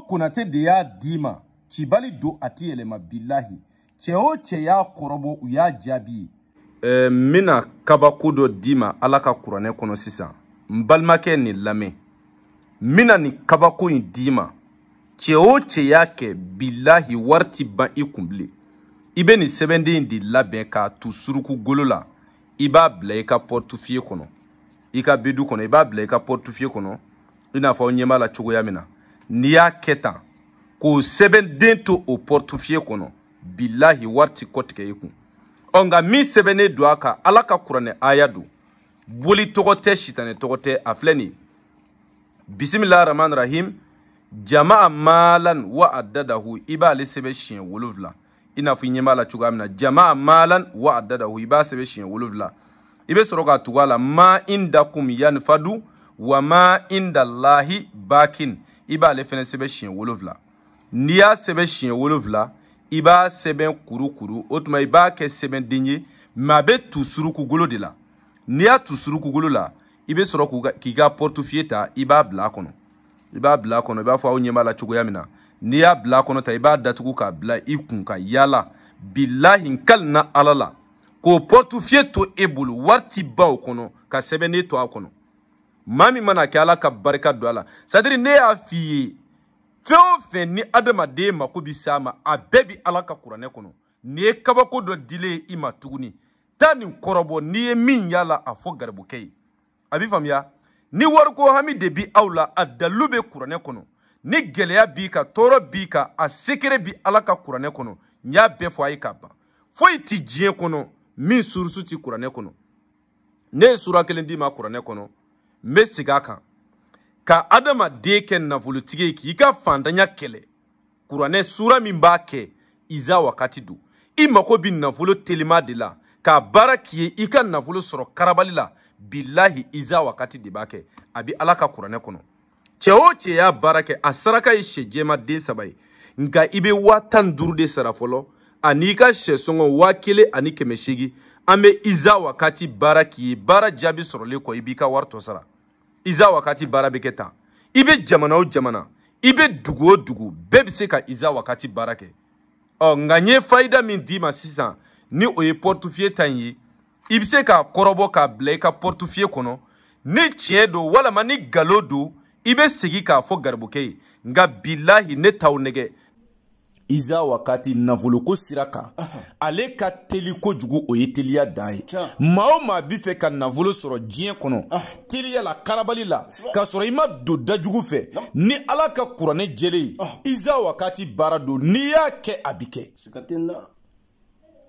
konate de y'a d'i ma cibali don a ti yɛlɛma bilahi cɛ o cɛ y'a kɔrɔbɔ u y'a jaabi ye eh, n bena kabako dɔ d'i ma ala ka kuranɛ kɔnɔ sisan n balimakɛ nin lamɛn n bena nin kabako ɲi d'i ma cɛ o cɛ y'a kɛ bilahi wari ti ban i kun bilen i be nin sɛbɛnden de labɛn k'a tu suruku golo la i b'a bila i ka pɔrtufiye kɔnɔ i ka bidu kɔnɔ i b'a bila i ka pɔrtufiye kɔnɔ i n'a fɔ aw ɲɛ b'a la cogoya min na n'i y'a kɛ tan k'o sɛbɛnden to o pɔrtufiye kɔnɔ bilahi wari ti kɔtigɛ i kun ɔ nka min sɛbɛnnen don a kan ala ka kuranɛ aya don boli tɔgɔ tɛ sitanɛ tɔgɔ tɛ a filɛ nin ye bisimilahi rahmani rahim jama'a malan wa adadahu i b'ale sɛbɛn siɲɛ wolonwula i n'a fɔ i ɲɛ b'a la cogoya min na jama'a malan wa adadahu i b'a sɛbɛn siɲɛ wolonwula i bɛ sɔrɔ k'a tugu a la ma indakum yanfadu wa ma indalahi bakin i b'ale fɛnɛ sɛbɛn siɲɛ wolonfila n'i y'a sɛbɛn siɲɛ wolonfila i b'a sɛbɛn kurukuru o tuma i b'a kɛ sɛbɛnden ye mɛ a bɛ tu surukugolo de la n'i y'a tu surukugolo la i bɛ sɔrɔ k'i ka pɔrtufiye ta i b'a bila a kɔnɔ i b'a bila a kɔnɔ i b'a fɔ aw ɲɛ b'a la cogoya min na n'i y'a bila a kɔnɔ ta i b'a datugu k'a bila i kun ka yaala bilahi n kali na ala la k'o pɔrtufiye to e bolo wari ti ban o kɔnɔ ka sɛbɛnden to a kɔnɔ maa min mana kɛ ala ka barika don a la sadiri ne y'a f'i ye fɛn o fɛn ni adamaden mako bi s'a ma a bɛɛ bi ala ka kuranɛ kɔnɔ nin ye kabako dɔ dilen i ma tuguni taa nin kɔrɔbɔ n'i ye min y'a la a fɔ garibukɛ ye a bi faamuya ni wariko hami de bi aw la a dalilu bɛ kuranɛ kɔnɔ ni gɛlɛya b'i kan tɔɔrɔ b'i kan a sekere bi ala ka kuranɛ kɔnɔ n y'a bɛɛ fɔ a ye k'a ban foyi tɛ diɲɛ kɔnɔ min surusu ti kuranɛ kɔnɔ ne ye sura kelen d'i ma kuranɛ kɔnɔ n bɛ segin a kan ka adamaden kɛ nafolotigi ye k'i ka fantanya kɛlɛ kuranɛ sura min b'a kɛ iza wakati don i mago bi nafolo telima de la k'a baara k'i ye i ka nafolo sɔrɔ karabali la bilahi iza wakati de b'a kɛ a bi ala ka kuranɛ kɔnɔ cɛ o cɛ y'a baara kɛ a saraka ye sɛ jɛma den saba ye nka i bɛ waa tan duuru de sara fɔlɔ an'i ka sɛ sɔngɔ waa kelen ani kɛmɛ seegin an bɛ iza wakati baara k'i ye baara jaabi sɔrɔlen kɔ i b'i ka wari tɔ sara iza wakati baara bɛ kɛ tan i bɛ jamana o jamana i bɛ dugu o dugu bɛɛ bɛ se ka iza wakati baara kɛ ɔ nka n ye fayida min d'i ma sisan ni o ye pɔrtufiye ta in ye i bɛ se k'a kɔrɔbɔ k'a bila i ka pɔrtufiye kɔnɔ ni tiɲɛ don walama ni galon don i bɛ segin k'a fɔ garibukɛ ye nka bilahi ne t'aw nɛgɛ iza wakati nafoloko sira kan ale ka teli kojugu o ye teliya dan ye maa o maa bi fɛ ka nafolo sɔrɔ diɲɛ kɔnɔ ah. teliya la karabali la k'a sɔrɔ i ma don dajugu fɛ ni ala ka kuranɛ jɛlen ye ah. iza wakati baara don n'i y'a kɛ a bi kɛ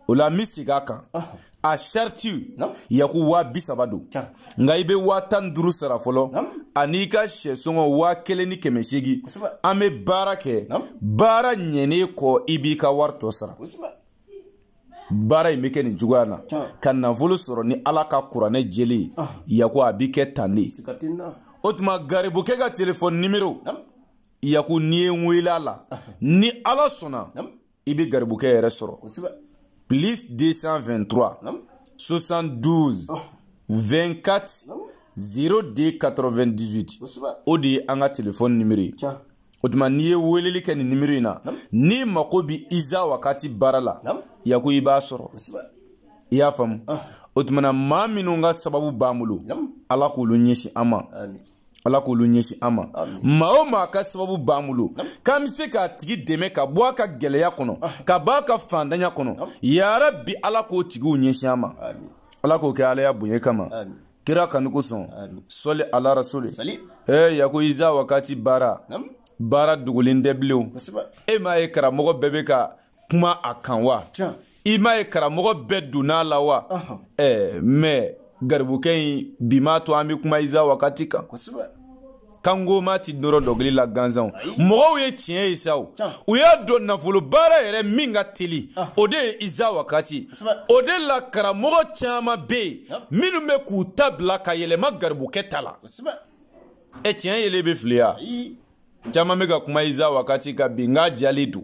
o la n bɛ segin a kan a sariti yaku waa bi saba don nka i bɛ waa tan ni duuru sara fɔlɔ ani i ka sɛsɔngɔ waa kelen ni kɛmɛ seegin an bɛ baara kɛ baara ɲɛnen kɔ i b'i ka wari tɔ sara baara in bɛ kɛ nin cogoya na ka nafolo sɔrɔ ni ala ka kuranɛ jeli ye ah. yaku a bɛ kɛ tan de ye o tuma garibukɛ ka telefɔni nimero yaku n'i ye n wele a la ah. ni ala sɔnna i bɛ garibukɛ yɛrɛ sɔrɔ. plus 223 72 24 02 98 o de ye an ka telefɔni nimiri ye o tuma n'i ye weleli kɛ nin nimiri in na n'i mago bi iza wakati baara la yaku i b'a sɔrɔ i y'a faamu ah. o tumana maa minnu ka sababu b'an bolo ala k'olu ɲɛsin an ma ala k'olu ɲɛsin an ma maa o maa ka sababu b'an bolo k'an be se k'a tigi dɛmɛ ka bɔ a ka gwɛlɛya kɔnɔ ah. ka b'a ka fandanya kɔnɔ yara bi ala k'o tigiw ɲɛsin an ma ala k'o kɛ alaya bonya kama kira kanu kosɔn sɔli ala rasuli ee yako iza wakati baara baara dogolen tɛ bilenw e m'a ye karamɔgɔ bɛɛ bɛ ka kuma a kan wa i m'a ye karamɔgɔ bɛɛ donna a la wa ɛɛ mɛ garibukɛ in bi m'a to an bɛ kuma iza wagati kan kango ma ti nɔrɔ dɔgɔli la gansanw mɔgɔw ye tiɲɛ ye sa o u y'a dɔn nafolo baara yɛrɛ min ka teli ah. o de ye iza wakati o de la karamɔgɔ caman bɛ yen minnu bɛ k'u ta bila ka yɛlɛma garibukɛ ta la ɛ e tiɲɛ yelen bɛ fili ya caman bɛ ka kuma iza wakati ka bin n k'a jalen don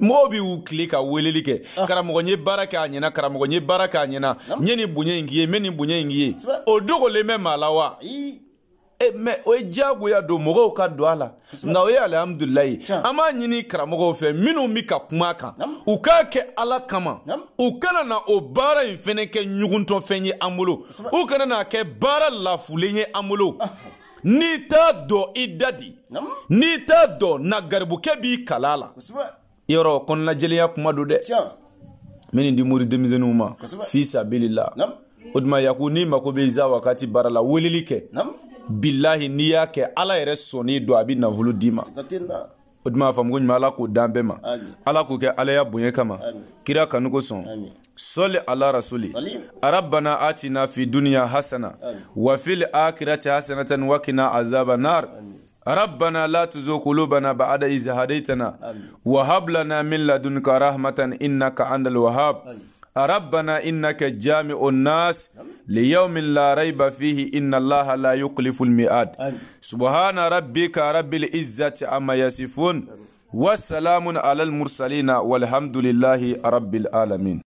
mɔgɔw b'u tile ka weleli kɛ ah. karamɔgɔ n ye baara kɛ a ɲɛna karamɔgɔ n ye baara kɛ a ɲɛna n ye nin bonya in k'i ye n bɛ nin bonya in k'i ye o dogolen bɛ maa la wa eh, mɛ o ye diyagoya don mɔgɔw ka don a la nka o ye alihamudulilayi an b'a ɲini karamɔgɔw fɛ minnu bɛ ka kuma a kan u k'a kɛ ala kama u kana na o baara in fɛnɛ kɛ ɲuguntɔfɛn ye an bolo u kana n'a kɛ baara lafulen ye an bolo ah. n'i t'a dɔn i da di n'i t'a dɔn na garibukɛ b'i kala la yɔrɔ kɔnɔnajɛlenya kuma don dɛ n bɛ nin di mori denmisɛnninw ma fisa bilila o tuma yaku n'i mako bɛ za wakati baara la weleli kɛ bilahi n'i y'a kɛ ala yɛrɛ sɔnni don a bɛ nafolo d'i ma o tuma a faamu ko ɲuman ala k'o dan bɛɛ ma ala k'o kɛ alaya bonya kama kira kanu kosɔn sɔli ala rasuli arabana atina fi duniya hasana wa fil akhirati hasanatan wa wakina azaba nar ربنا لا تزغ قلوبنا بعد إذ هديتنا وهب لنا من لدنك رحمة إنك أنت الوهاب ربنا إنك جامع الناس ليوم لا ريب فيه إن الله لا يخلف الميعاد سبحان ربك رب العزة عما يصفون والسلام على المرسلين والحمد لله رب العالمين